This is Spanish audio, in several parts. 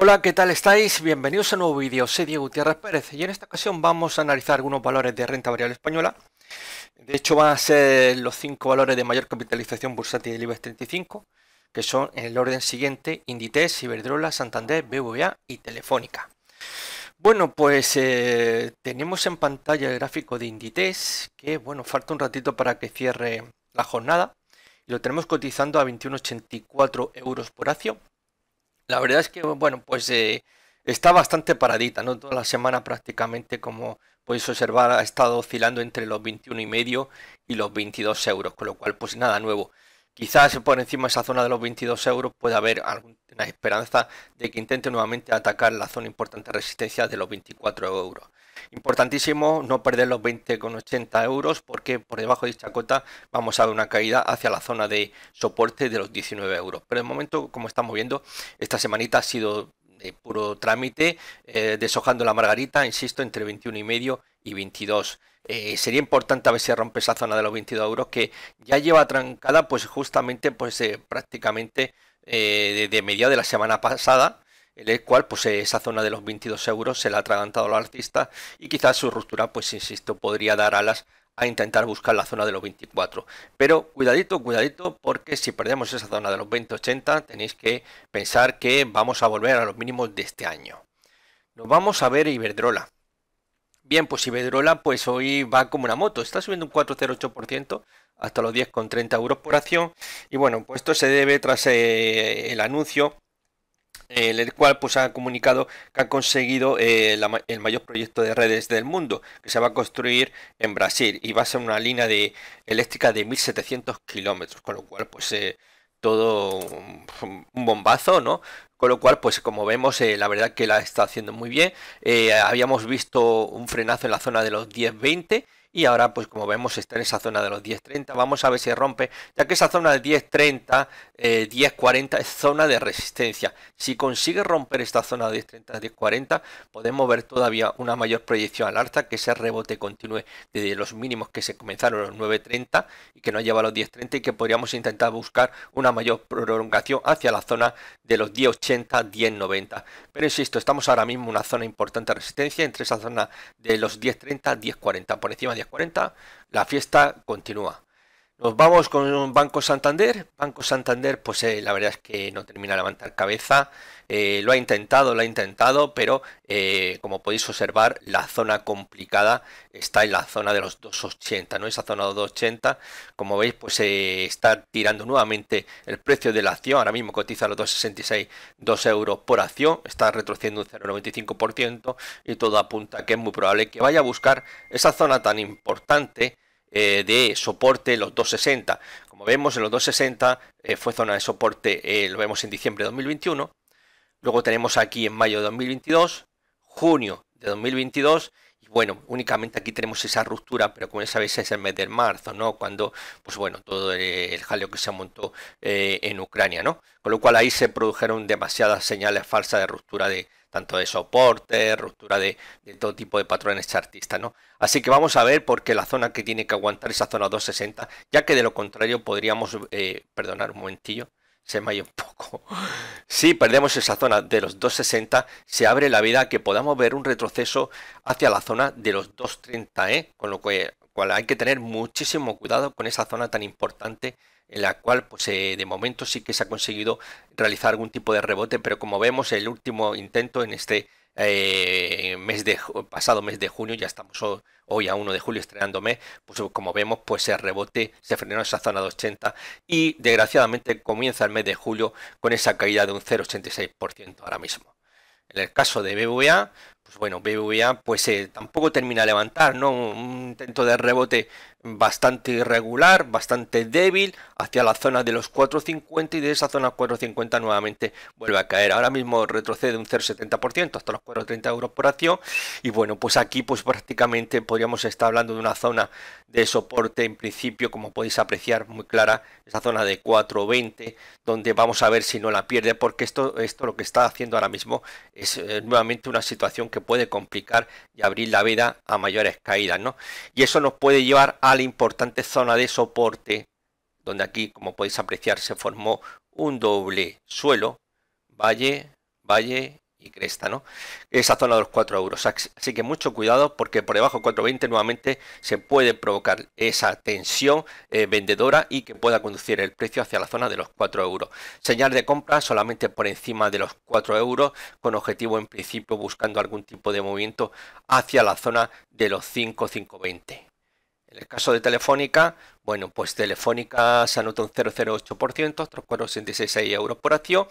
Hola, ¿qué tal estáis? Bienvenidos a un nuevo vídeo, soy Diego Gutiérrez Pérez y en esta ocasión vamos a analizar algunos valores de renta variable española. De hecho van a ser los cinco valores de mayor capitalización bursátil del IBEX 35, que son en el orden siguiente Inditex, Iberdrola, Santander, BBVA y Telefónica. Bueno, pues eh, tenemos en pantalla el gráfico de Inditex, que bueno, falta un ratito para que cierre la jornada. Lo tenemos cotizando a 21,84 euros por acción la verdad es que, bueno, pues eh, está bastante paradita, ¿no? Toda la semana prácticamente, como podéis observar, ha estado oscilando entre los 21 y medio y los 22 euros, con lo cual, pues nada nuevo. Quizás por encima de esa zona de los 22 euros puede haber alguna esperanza de que intente nuevamente atacar la zona importante de resistencia de los 24 euros. Importantísimo no perder los 20,80 euros porque por debajo de esta cota vamos a ver una caída hacia la zona de soporte de los 19 euros. Pero de momento, como estamos viendo, esta semanita ha sido puro trámite, eh, deshojando la margarita, insisto, entre 21 y medio 22. Eh, sería importante a ver si rompe esa zona de los 22 euros que ya lleva trancada pues justamente pues eh, prácticamente desde de mediados de la semana pasada el cual pues eh, esa zona de los 22 euros se la ha atragantado la artista y quizás su ruptura pues insisto podría dar alas a intentar buscar la zona de los 24. Pero cuidadito, cuidadito, porque si perdemos esa zona de los 2080 tenéis que pensar que vamos a volver a los mínimos de este año. Nos vamos a ver Iberdrola. Bien, pues Iberdrola pues hoy va como una moto, está subiendo un 4,08% hasta los 10,30 euros por acción. Y bueno, pues esto se debe tras eh, el anuncio el cual pues ha comunicado que ha conseguido eh, el mayor proyecto de redes del mundo que se va a construir en Brasil y va a ser una línea de eléctrica de 1700 kilómetros con lo cual pues eh, todo un bombazo, ¿no? Con lo cual, pues como vemos, eh, la verdad que la está haciendo muy bien. habíamos visto un frenazo en la zona de los 10-20 y ahora pues como vemos está en esa zona de los 10.30, vamos a ver si rompe, ya que esa zona de 10.30, 10 10.40 es zona de resistencia. Si consigue romper esta zona de 10.30, 10.40, podemos ver todavía una mayor proyección al alza, que ese rebote continúe desde los mínimos que se comenzaron los 9.30 y que nos lleva a los 10.30 y que podríamos intentar buscar una mayor prolongación hacia la zona de los 10.80, 10.90. Pero insisto, estamos ahora mismo en una zona importante de resistencia entre esa zona de los 10.30, 10.40, por encima 10.40, la fiesta continúa. Nos vamos con Banco Santander. Banco Santander, pues eh, la verdad es que no termina de levantar cabeza. Eh, lo ha intentado, lo ha intentado, pero eh, como podéis observar, la zona complicada está en la zona de los 280, ¿no? Esa zona de 280, como veis, pues está tirando nuevamente el precio de la acción. Ahora mismo cotiza los 2,66, 2 euros por acción. Está retrocediendo un 0,95% y todo apunta que es muy probable que vaya a buscar esa zona tan importante eh, de soporte los 260. Como vemos, en los 260 eh, fue zona de soporte, eh, lo vemos en diciembre de 2021. Luego tenemos aquí en mayo de 2022, junio de 2022 bueno, únicamente aquí tenemos esa ruptura, pero como ya sabéis es el mes de marzo, ¿no? Cuando, pues bueno, todo el jaleo que se montó eh, en Ucrania, ¿no? Con lo cual ahí se produjeron demasiadas señales falsas de ruptura de tanto de soporte, ruptura de, todo tipo de patrones chartistas, ¿no? Así que vamos a ver porque la zona que tiene que aguantar esa zona 260, ya que de lo contrario podríamos, eh, perdonar un momentillo, se me ha un poco. Si perdemos esa zona de los 2.60, se abre la vida que podamos ver un retroceso hacia la zona de los 2.30, ¿eh? con lo cual, hay que tener muchísimo cuidado con esa zona tan importante en la cual pues eh, de momento sí que se ha conseguido realizar algún tipo de rebote, pero como vemos el último intento en este eh, mes pasado mes de junio, ya estamos hoy a 1 de julio estrenándome, pues como vemos, pues se rebote, se frenó esa zona de 80 y desgraciadamente comienza el mes de julio con esa caída de un 0,86% ahora mismo. En el caso de BBVA, pues bueno, BBVA pues eh, tampoco termina de levantar, ¿no? Un intento de rebote bastante irregular, bastante débil, hacia la zona de los 4.50 y de esa zona 4.50 nuevamente vuelve a caer. Ahora mismo retrocede un 0,70% hasta los 4.30 euros por acción y bueno, pues aquí pues prácticamente podríamos estar hablando de una zona de soporte en principio, como podéis apreciar muy clara, esa zona de 4.20 donde vamos a ver si no la pierde porque esto, esto lo que está haciendo ahora mismo es eh, nuevamente una situación que puede complicar y abrir la veda a mayores caídas, ¿no? Y eso nos puede llevar a la importante zona de soporte, donde aquí, como podéis apreciar, se formó un doble suelo, valle, valle cresta, ¿no? Esa zona de los 4 euros. Así que mucho cuidado porque por debajo de 4.20 nuevamente se puede provocar esa tensión eh, vendedora y que pueda conducir el precio hacia la zona de los 4 euros. Señal de compra solamente por encima de los 4 euros con objetivo en principio buscando algún tipo de movimiento hacia la zona de los 5, 5.20. En el caso de Telefónica, bueno, pues Telefónica se anota un 0,08%, 4,66 euros por acción.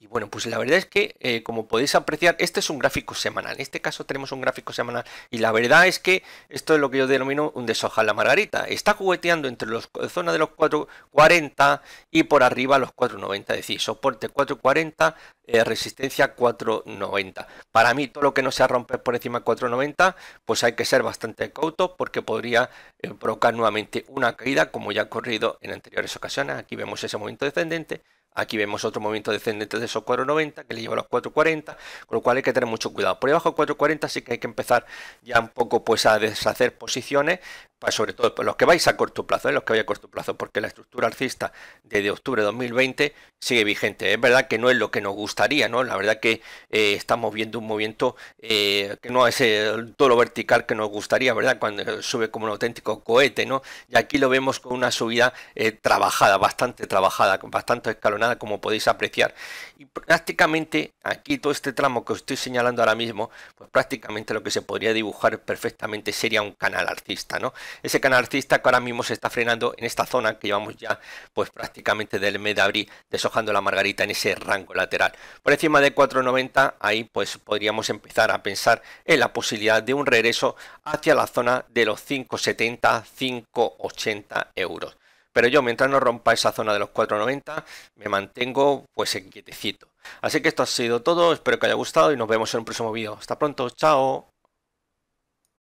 Y bueno, pues la verdad es que, eh, como podéis apreciar, este es un gráfico semanal. En este caso tenemos un gráfico semanal. Y la verdad es que esto es lo que yo denomino un deshoja la margarita. Está jugueteando entre la zona de los 4,40 y por arriba los 4,90. Es decir, soporte 4,40, eh, resistencia 4,90. Para mí, todo lo que no sea romper por encima de 4,90, pues hay que ser bastante cauto porque podría eh, provocar nuevamente una caída como ya ha ocurrido en anteriores ocasiones. Aquí vemos ese movimiento descendente, aquí vemos otro movimiento descendente de esos 4.90 que le lleva a los 4.40, con lo cual hay que tener mucho cuidado. Por debajo de 4.40 sí que hay que empezar ya un poco pues a deshacer posiciones, sobre todo los que vais a corto plazo, ¿eh? los que vais a corto plazo, porque la estructura alcista desde octubre de 2020 sigue vigente. Es verdad que no es lo que nos gustaría, ¿no? La verdad que eh, estamos viendo un movimiento eh, que no es eh, todo lo vertical que nos gustaría, ¿verdad? Cuando sube como un auténtico cohete, ¿no? Y aquí lo vemos con una subida trabajada, bastante trabajada, con bastante escalonada, como podéis apreciar. Y prácticamente aquí todo este tramo que os estoy señalando ahora mismo, pues prácticamente lo que se podría dibujar perfectamente sería un canal alcista, ¿no? ese canal artista que ahora mismo se está frenando en esta zona que llevamos ya pues prácticamente del mes de abril deshojando la margarita en ese rango lateral. Por encima de 4.90 ahí pues podríamos empezar a pensar en la posibilidad de un regreso hacia la zona de los 5.70, 5.80 euros. Pero yo mientras no rompa esa zona de los 4.90 me mantengo pues quietecito. Así que esto ha sido todo, espero que haya gustado y nos vemos en un próximo vídeo. Hasta pronto, chao.